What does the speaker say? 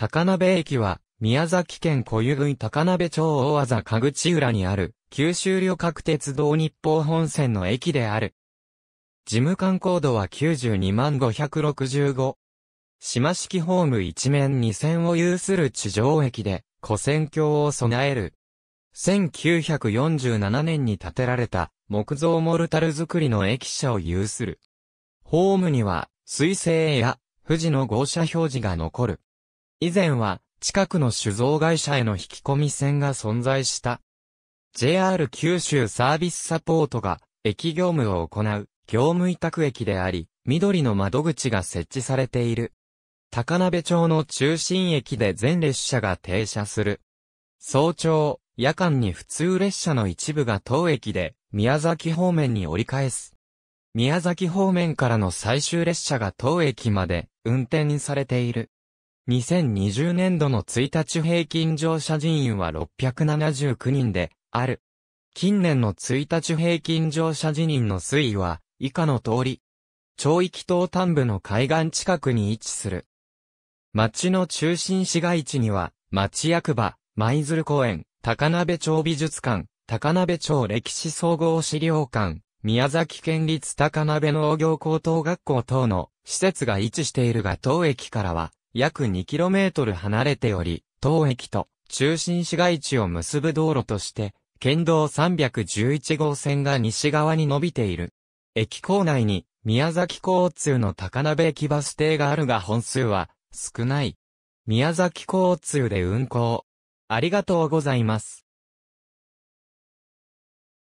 高鍋駅は、宮崎県小湯郡高鍋町大和座かぐち浦にある、九州旅客鉄道日報本線の駅である。事務官高度は92万565。島式ホーム一面二線を有する地上駅で、古線橋を備える。1947年に建てられた木造モルタル造りの駅舎を有する。ホームには、水星や富士の号車表示が残る。以前は、近くの酒造会社への引き込み線が存在した。JR 九州サービスサポートが、駅業務を行う、業務委託駅であり、緑の窓口が設置されている。高鍋町の中心駅で全列車が停車する。早朝、夜間に普通列車の一部が当駅で、宮崎方面に折り返す。宮崎方面からの最終列車が当駅まで、運転されている。2020年度の1日平均乗車人員は679人である。近年の1日平均乗車人員の推移は以下の通り。町域東端部の海岸近くに位置する。町の中心市街地には、町役場、舞鶴公園、高鍋町美術館、高鍋町歴史総合資料館、宮崎県立高鍋農業高等学校等の施設が位置しているが当駅からは約 2km 離れており、当駅と中心市街地を結ぶ道路として、県道311号線が西側に伸びている。駅構内に宮崎交通の高鍋駅バス停があるが本数は少ない。宮崎交通で運行。ありがとうございます。